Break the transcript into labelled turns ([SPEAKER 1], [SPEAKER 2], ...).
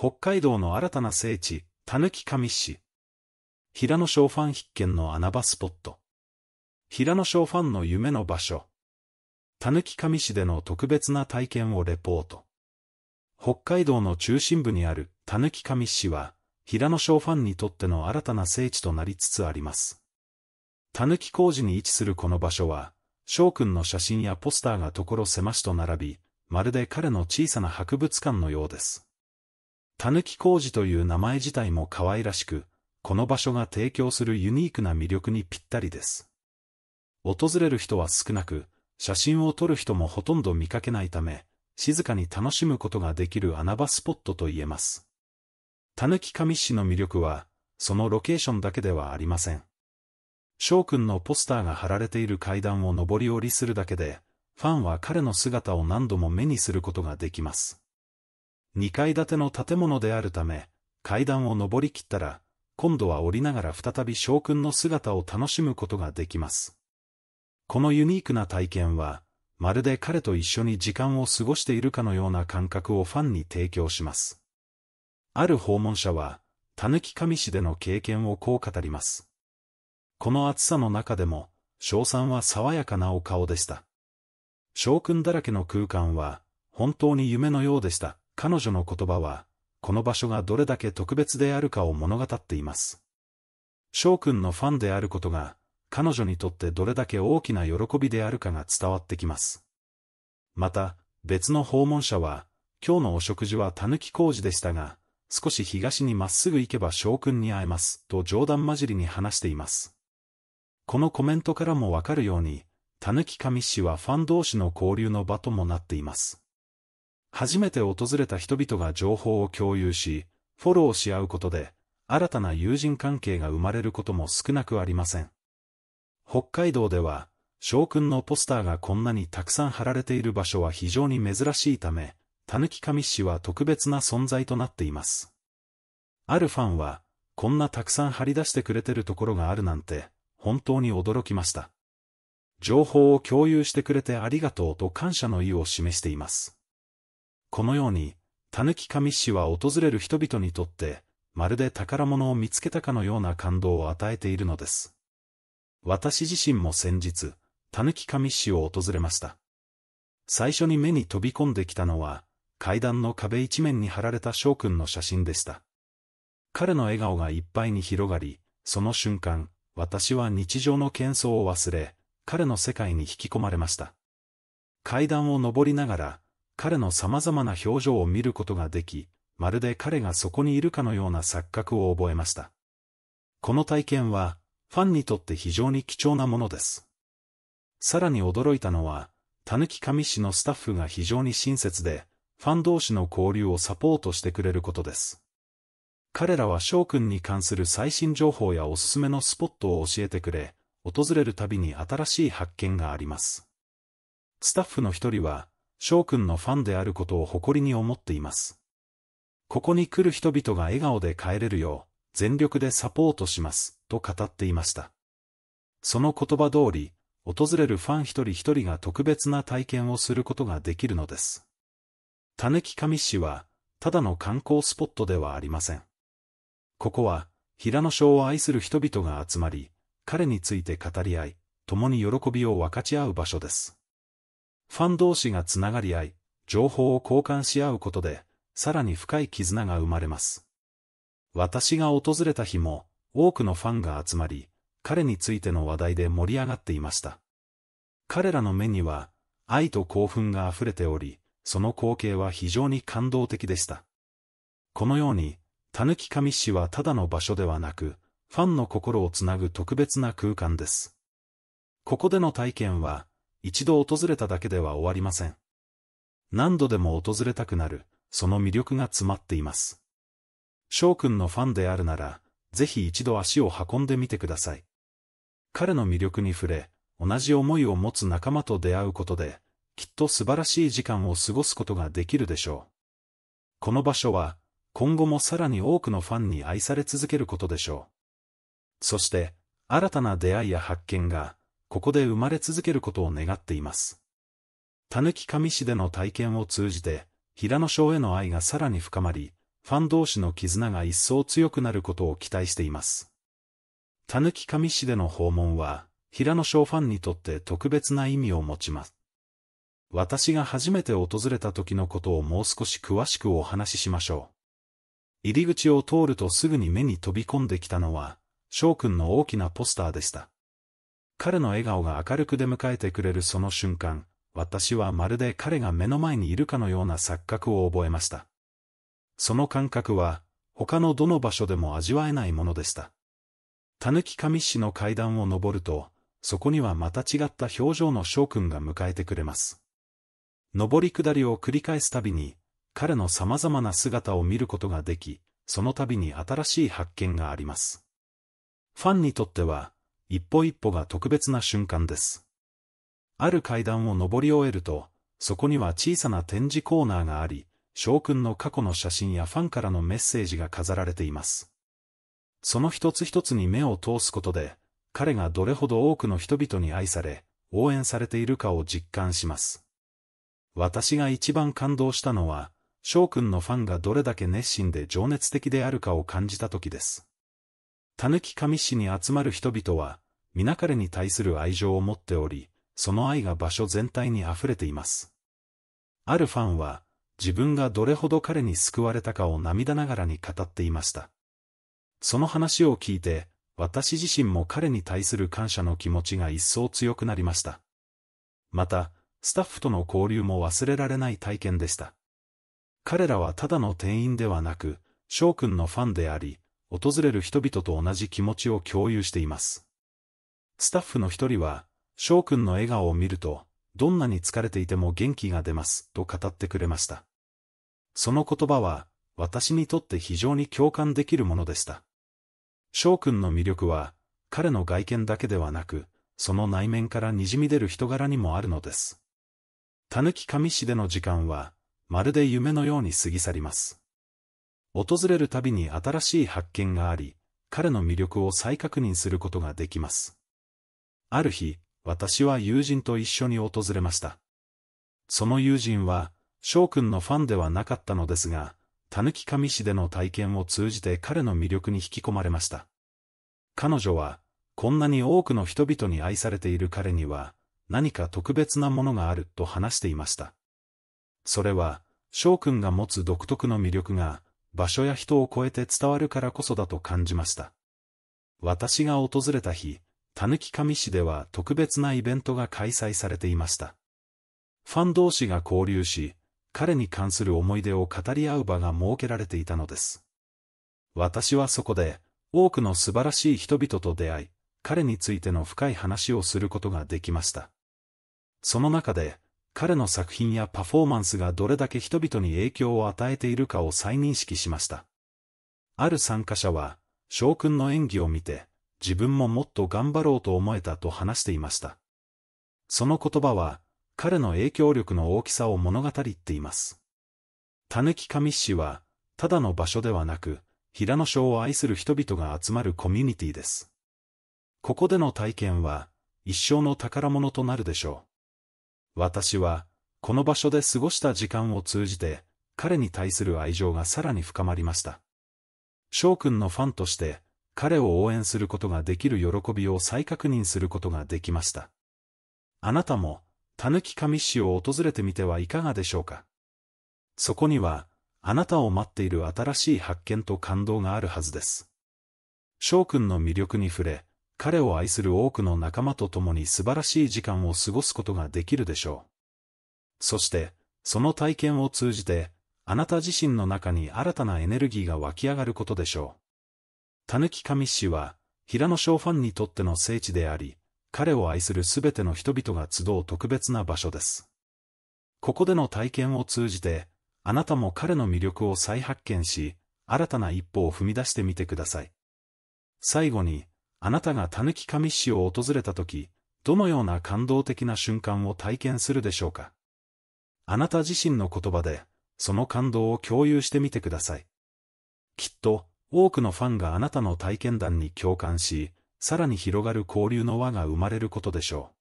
[SPEAKER 1] 北海道の新たな聖地、たぬき上市。平野翔ファン必見の穴場スポット。平野翔ファンの夢の場所。たぬき上市での特別な体験をレポート。北海道の中心部にあるたぬき上市は、平野翔ファンにとっての新たな聖地となりつつあります。たぬき工事に位置するこの場所は、翔くんの写真やポスターが所狭しと並び、まるで彼の小さな博物館のようです。たぬき工事という名前自体も可愛らしく、この場所が提供するユニークな魅力にぴったりです。訪れる人は少なく、写真を撮る人もほとんど見かけないため、静かに楽しむことができる穴場スポットと言えます。たぬき上市の魅力は、そのロケーションだけではありません。翔くんのポスターが貼られている階段を上り下りするだけで、ファンは彼の姿を何度も目にすることができます。2階建ての建物であるため、階段を上りきったら、今度は降りながら再び将軍の姿を楽しむことができます。このユニークな体験は、まるで彼と一緒に時間を過ごしているかのような感覚をファンに提供します。ある訪問者は、狸神き市での経験をこう語ります。この暑さの中でも、翔さんは爽やかなお顔でした。将軍だらけの空間は、本当に夢のようでした。彼女の言葉は、この場所がどれだけ特別であるかを物語っています。翔くんのファンであることが、彼女にとってどれだけ大きな喜びであるかが伝わってきます。また、別の訪問者は、今日のお食事は狸工事でしたが、少し東にまっすぐ行けば翔くんに会えます、と冗談交じりに話しています。このコメントからもわかるように、狸上氏はファン同士の交流の場ともなっています。初めて訪れた人々が情報を共有し、フォローし合うことで、新たな友人関係が生まれることも少なくありません。北海道では、将軍のポスターがこんなにたくさん貼られている場所は非常に珍しいため、たぬき上市は特別な存在となっています。あるファンは、こんなたくさん貼り出してくれてるところがあるなんて、本当に驚きました。情報を共有してくれてありがとうと感謝の意を示しています。このように、たぬき上市は訪れる人々にとって、まるで宝物を見つけたかのような感動を与えているのです。私自身も先日、たぬき上市を訪れました。最初に目に飛び込んできたのは、階段の壁一面に貼られた翔くんの写真でした。彼の笑顔がいっぱいに広がり、その瞬間、私は日常の喧騒を忘れ、彼の世界に引き込まれました。階段を登りながら、彼の様々な表情を見ることができ、まるで彼がそこにいるかのような錯覚を覚えました。この体験は、ファンにとって非常に貴重なものです。さらに驚いたのは、たぬき上市のスタッフが非常に親切で、ファン同士の交流をサポートしてくれることです。彼らは翔くんに関する最新情報やおすすめのスポットを教えてくれ、訪れるたびに新しい発見があります。スタッフの一人は、翔くんのファンであることを誇りに思っています。ここに来る人々が笑顔で帰れるよう、全力でサポートします、と語っていました。その言葉通り、訪れるファン一人一人が特別な体験をすることができるのです。たぬき上市は、ただの観光スポットではありません。ここは、平野翔を愛する人々が集まり、彼について語り合い、共に喜びを分かち合う場所です。ファン同士がつながり合い、情報を交換し合うことで、さらに深い絆が生まれます。私が訪れた日も、多くのファンが集まり、彼についての話題で盛り上がっていました。彼らの目には、愛と興奮が溢れており、その光景は非常に感動的でした。このように、たぬき神市はただの場所ではなく、ファンの心をつなぐ特別な空間です。ここでの体験は、一度訪れただけでは終わりません。何度でも訪れたくなる、その魅力が詰まっています。翔くんのファンであるなら、ぜひ一度足を運んでみてください。彼の魅力に触れ、同じ思いを持つ仲間と出会うことで、きっと素晴らしい時間を過ごすことができるでしょう。この場所は、今後もさらに多くのファンに愛され続けることでしょう。そして、新たな出会いや発見が、ここで生まれ続けることを願っています。たぬき神市での体験を通じて、平野翔への愛がさらに深まり、ファン同士の絆が一層強くなることを期待しています。たぬき神市での訪問は、平野翔ファンにとって特別な意味を持ちます。私が初めて訪れた時のことをもう少し詳しくお話ししましょう。入り口を通るとすぐに目に飛び込んできたのは、翔くんの大きなポスターでした。彼の笑顔が明るく出迎えてくれるその瞬間、私はまるで彼が目の前にいるかのような錯覚を覚えました。その感覚は、他のどの場所でも味わえないものでした。たぬき神市の階段を登ると、そこにはまた違った表情の翔くんが迎えてくれます。上り下りを繰り返すたびに、彼の様々な姿を見ることができ、そのたびに新しい発見があります。ファンにとっては、一歩一歩が特別な瞬間です。ある階段を登り終えると、そこには小さな展示コーナーがあり、翔くんの過去の写真やファンからのメッセージが飾られています。その一つ一つに目を通すことで、彼がどれほど多くの人々に愛され、応援されているかを実感します。私が一番感動したのは、翔くんのファンがどれだけ熱心で情熱的であるかを感じた時です。狸神き市に集まる人々は、皆彼に対する愛情を持っており、その愛が場所全体に溢れています。あるファンは、自分がどれほど彼に救われたかを涙ながらに語っていました。その話を聞いて、私自身も彼に対する感謝の気持ちが一層強くなりました。また、スタッフとの交流も忘れられない体験でした。彼らはただの店員ではなく、翔くんのファンであり、訪れる人々と同じ気持ちを共有しています。スタッフの一人は、翔くんの笑顔を見ると、どんなに疲れていても元気が出ます、と語ってくれました。その言葉は、私にとって非常に共感できるものでした。翔くんの魅力は、彼の外見だけではなく、その内面から滲み出る人柄にもあるのです。たぬき上市での時間は、まるで夢のように過ぎ去ります。訪れるたびに新しい発見があり、彼の魅力を再確認することができます。ある日、私は友人と一緒に訪れました。その友人は、翔くんのファンではなかったのですが、たぬき上市での体験を通じて彼の魅力に引き込まれました。彼女は、こんなに多くの人々に愛されている彼には、何か特別なものがあると話していました。それは、翔くんが持つ独特の魅力が、場所や人を超えて伝わるからこそだと感じました。私が訪れた日、たぬき上市では特別なイベントが開催されていました。ファン同士が交流し、彼に関する思い出を語り合う場が設けられていたのです。私はそこで、多くの素晴らしい人々と出会い、彼についての深い話をすることができました。その中で、彼の作品やパフォーマンスがどれだけ人々に影響を与えているかを再認識しました。ある参加者は、翔くんの演技を見て、自分ももっと頑張ろうと思えたと話していました。その言葉は、彼の影響力の大きさを物語っています。たぬき神市は、ただの場所ではなく、平野省を愛する人々が集まるコミュニティです。ここでの体験は、一生の宝物となるでしょう。私は、この場所で過ごした時間を通じて、彼に対する愛情がさらに深まりました。翔くんのファンとして、彼を応援することができる喜びを再確認することができました。あなたも、たぬき神市を訪れてみてはいかがでしょうか。そこには、あなたを待っている新しい発見と感動があるはずです。翔くんの魅力に触れ、彼を愛する多くの仲間と共に素晴らしい時間を過ごすことができるでしょう。そして、その体験を通じて、あなた自身の中に新たなエネルギーが湧き上がることでしょう。たぬき神市は、平野翔ファンにとっての聖地であり、彼を愛するすべての人々が集う特別な場所です。ここでの体験を通じて、あなたも彼の魅力を再発見し、新たな一歩を踏み出してみてください。最後に、あなたがたぬき神市を訪れた時、どのような感動的な瞬間を体験するでしょうかあなた自身の言葉で、その感動を共有してみてください。きっと、多くのファンがあなたの体験談に共感し、さらに広がる交流の輪が生まれることでしょう。